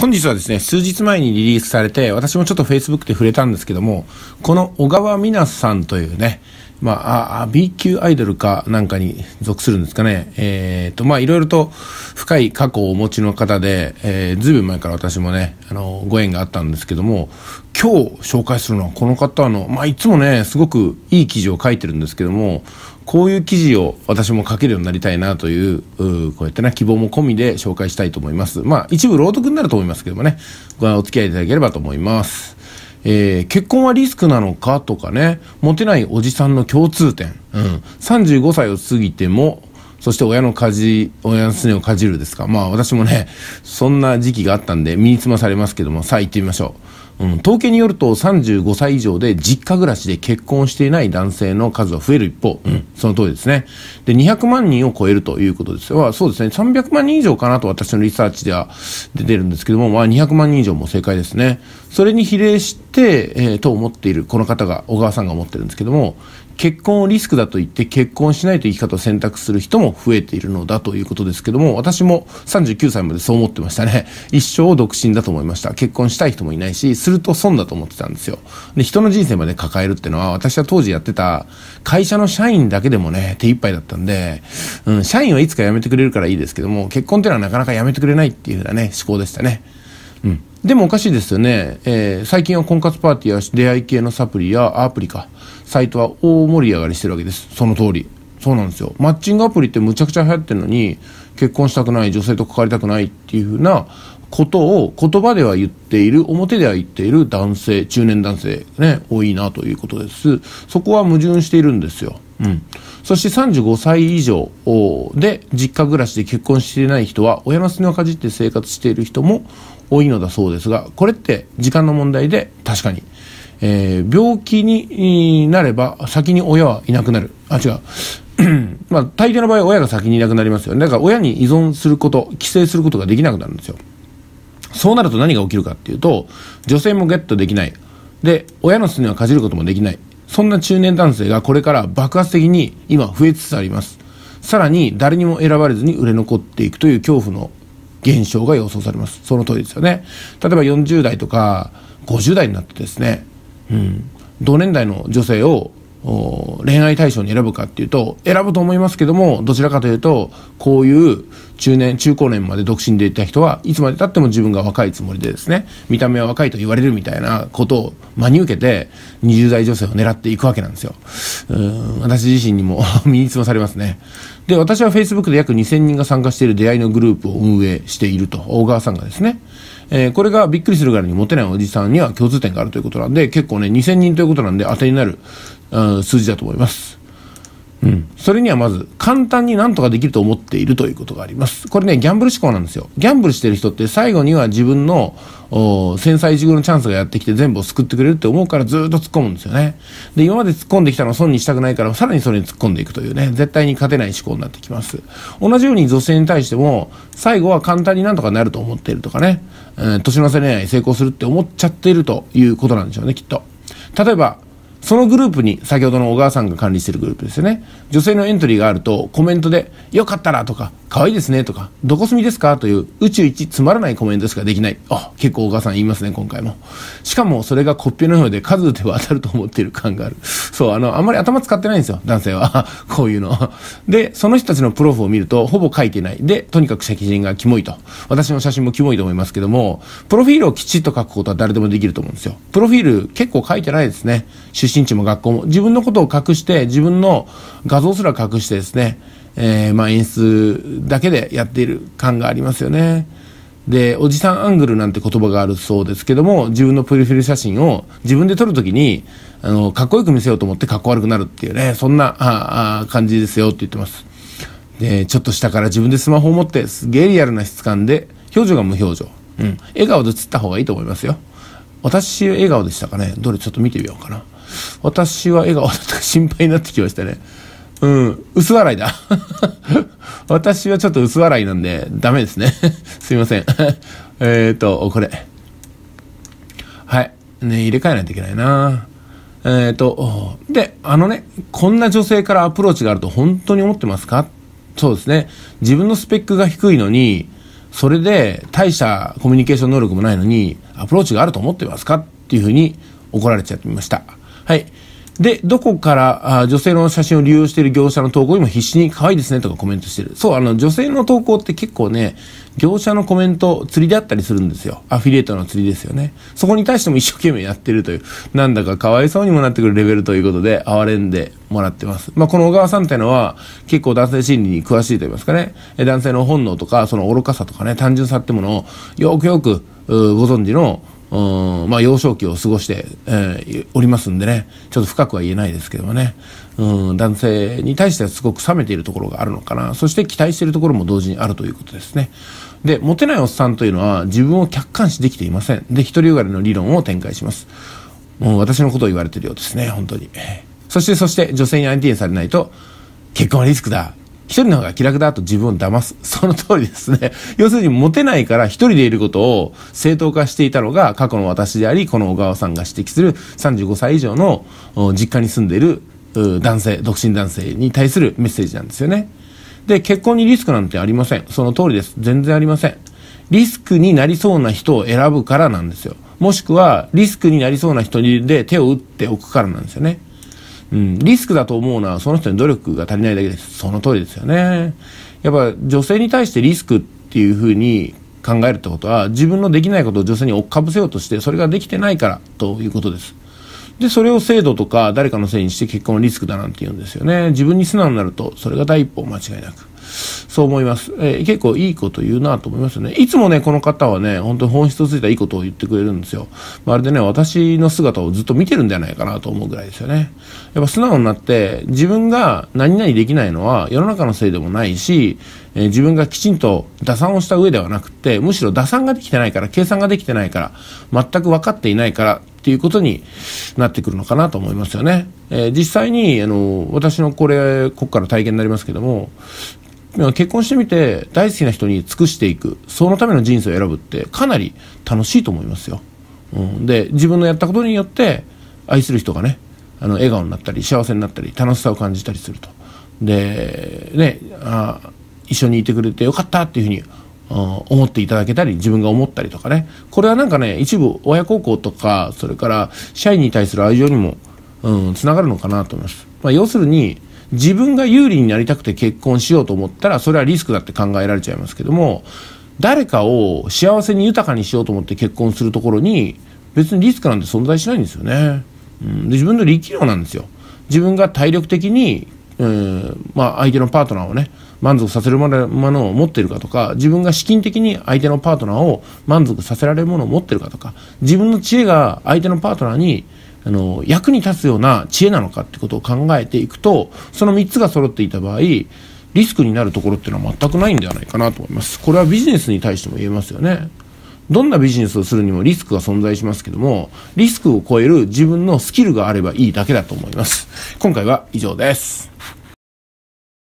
本日はですね、数日前にリリースされて、私もちょっと Facebook で触れたんですけども、この小川みなさんというね、まあ、B 級アイドルかなんかに属するんですかね。えっ、ー、と、まあ、いろいろと深い過去をお持ちの方で、えー、ずいぶん前から私もね、あの、ご縁があったんですけども、今日紹介するのはこの方の、まあ、いつもね、すごくいい記事を書いてるんですけども、こういう記事を私も書けるようになりたいなという、うこうやってな、希望も込みで紹介したいと思います。まあ、一部朗読になると思いますけどもね、ご覧お付き合いいただければと思います。えー、結婚はリスクなのかとかね、モテないおじさんの共通点。うん。35歳を過ぎても、そして親のかじ、親のすねをかじるですか。まあ私もね、そんな時期があったんで身につまされますけども、さあ行ってみましょう。うん、統計によると35歳以上で実家暮らしで結婚していない男性の数は増える一方、うん、その通りですね。で、200万人を超えるということです。そうですね、300万人以上かなと私のリサーチでは出てるんですけども、まあ、200万人以上も正解ですね。それに比例して、えー、と思っている、この方が、小川さんが思ってるんですけども、結婚をリスクだと言って結婚しないという生き方を選択する人も増えているのだということですけども、私も39歳までそう思ってましたね。一生独身だと思いました。結婚したい人もいないし、すると損だと思ってたんですよ。で、人の人生まで抱えるってのは、私は当時やってた会社の社員だけでもね、手一杯だったんで、うん、社員はいつか辞めてくれるからいいですけども、結婚っていうのはなかなか辞めてくれないっていうふうなね、思考でしたね。うん、でもおかしいですよね、えー、最近は婚活パーティーや出会い系のサプリやアプリかサイトは大盛り上がりしてるわけですその通りそうなんですよマッチングアプリってむちゃくちゃ流行ってるのに結婚したくない女性と関わりたくないっていうふうなことを言葉では言っている表では言っている男性中年男性ね多いなということですそこは矛盾しているんですようん、そして35歳以上で実家暮らしで結婚していない人は親のすねをかじって生活している人も多いのだそうですがこれって時間の問題で確かに、えー、病気になれば先に親はいなくなるあ違う まあ大抵の場合親が先にいなくなりますよねだから親に依存すること規制することができなくなるんですよそうなると何が起きるかっていうと女性もゲットできないで親のすねはかじることもできないそんな中年男性がこれから爆発的に今増えつつありますさらに誰にも選ばれずに売れ残っていくという恐怖の現象が予想されますその通りですよね例えば40代とか50代になってですね、うん、同年代の女性を恋愛対象に選ぶかっていうと選ぶと思いますけどもどちらかというとこういう中年中高年まで独身でいた人はいつまでたっても自分が若いつもりでですね見た目は若いと言われるみたいなことを真に受けて20代女性を狙っていくわけなんですようん私自身にも 身につまされますねで私は Facebook で約2000人が参加している出会いのグループを運営していると大川さんがですねえー、これがびっくりするぐらいにモテないおじさんには共通点があるということなんで、結構ね、2000人ということなんで当てになる数字だと思います。うん、それにはまず簡単になんとかできると思っているということがあります。これね、ギャンブル思考なんですよ。ギャンブルしてる人って最後には自分の繊細一遇のチャンスがやってきて全部を救ってくれるって思うからずっと突っ込むんですよね。で、今まで突っ込んできたのを損にしたくないからさらにそれに突っ込んでいくというね、絶対に勝てない思考になってきます。同じように女性に対しても最後は簡単になんとかなると思っているとかね、えー、年の瀬恋愛成功するって思っちゃっているということなんでしょうね、きっと。例えば、そのグループに先ほどの小川さんが管理してるグループですよね女性のエントリーがあるとコメントで「よかったら」とか可愛いですねとか、どこ住みですかという宇宙一つまらないコメントしかできない。あ、結構お母さん言いますね、今回も。しかもそれがコッペのようで数打て当たると思っている感がある。そう、あの、あんまり頭使ってないんですよ、男性は。こういうの。で、その人たちのプロフを見ると、ほぼ書いてない。で、とにかく写真がキモいと。私の写真もキモいと思いますけども、プロフィールをきちっと書くことは誰でもできると思うんですよ。プロフィール結構書いてないですね。出身地も学校も。自分のことを隠して、自分の画像すら隠してですね、えー、まあ演出だけでやっている感がありますよね。で、おじさんアングルなんて言葉があるそうですけども、自分のプロフィール写真を自分で撮るときに、あの、かっこよく見せようと思ってかっこ悪くなるっていうね、そんな、ああ、感じですよって言ってます。で、ちょっと下から自分でスマホを持って、すげえリアルな質感で、表情が無表情。うん。笑顔で写った方がいいと思いますよ。私、笑顔でしたかねどれちょっと見てみようかな。私は笑顔だったか心配になってきましたね。うん、薄笑いだ。私はちょっと薄笑いなんで、ダメですね。すいません。えっと、これ。はい。ね、入れ替えないといけないな。えっ、ー、と、で、あのね、こんな女性からアプローチがあると本当に思ってますかそうですね。自分のスペックが低いのに、それで大したコミュニケーション能力もないのに、アプローチがあると思ってますかっていうふうに怒られちゃってました。はい。で、どこからあ女性の写真を利用している業者の投稿にも必死に可愛いですねとかコメントしてる。そう、あの、女性の投稿って結構ね、業者のコメント、釣りであったりするんですよ。アフィリエイトの釣りですよね。そこに対しても一生懸命やってるという、なんだか可哀想にもなってくるレベルということで、哀れんでもらってます。まあ、この小川さんっていうのは、結構男性心理に詳しいと言いますかね、男性の本能とか、その愚かさとかね、単純さってものを、よくよく、ご存知の、うんまあ、幼少期を過ごして、えー、おりますんでね、ちょっと深くは言えないですけどもね、うん、男性に対してはすごく冷めているところがあるのかな、そして期待しているところも同時にあるということですね。で、モテないおっさんというのは自分を客観視できていません。で、独りよがりの理論を展開します。もう私のことを言われてるようですね、本当に。そして、そして、女性に相手にされないと、結婚はリスクだ。一人の方が気楽だと自分を騙す。その通りですね。要するに、モテないから一人でいることを正当化していたのが過去の私であり、この小川さんが指摘する35歳以上の実家に住んでいる男性、独身男性に対するメッセージなんですよね。で、結婚にリスクなんてありません。その通りです。全然ありません。リスクになりそうな人を選ぶからなんですよ。もしくは、リスクになりそうな人で手を打っておくからなんですよね。うん、リスクだと思うのはその人の努力が足りないだけです。その通りですよね。やっぱ女性に対してリスクっていうふうに考えるってことは自分のできないことを女性に追っかぶせようとしてそれができてないからということです。で、それを制度とか誰かのせいにして結婚のリスクだなんて言うんですよね。自分に素直になるとそれが第一歩間違いなく。そう思います。えー、結構いいこと言うなと思いますね。いつもね、この方はね、本当に本質ついたいいことを言ってくれるんですよ。まるでね、私の姿をずっと見てるんじゃないかなと思うぐらいですよね。やっぱ素直になって、自分が何々できないのは世の中のせいでもないし、えー、自分がきちんと打算をした上ではなくて、むしろ打算ができてないから、計算ができてないから、全く分かっていないから、っていうことになってくるのかなと思いますよね。えー、実際にあの私のこれこ家から体験になりますけども結婚してみて大好きな人に尽くしていくそのための人生を選ぶってかなり楽しいと思いますよ、うん、で自分のやったことによって愛する人がねあの笑顔になったり幸せになったり楽しさを感じたりするとでねあ一緒にいてくれてよかったっていうふうに思っていただけたり自分が思ったりとかねこれはなんかね一部親孝行とかそれから社員に対する愛情にもつな、うん、がるのかなと思います、まあ、要するに自分が有利になりたくて結婚しようと思ったらそれはリスクだって考えられちゃいますけども誰かを幸せに豊かにしようと思って結婚するところに別にリスクなんて存在しないんですよね。うん、で自分の力量なんですよ。自分が体力的に、えー、まあ、相手のパートナーをね満足させるものを持ってるかとか自分が資金的に相手のパートナーを満足させられるものを持ってるかとか自分の知恵が相手のパートナーにあの、役に立つような知恵なのかってことを考えていくと、その3つが揃っていた場合、リスクになるところっていうのは全くないんではないかなと思います。これはビジネスに対しても言えますよね。どんなビジネスをするにもリスクが存在しますけども、リスクを超える自分のスキルがあればいいだけだと思います。今回は以上です。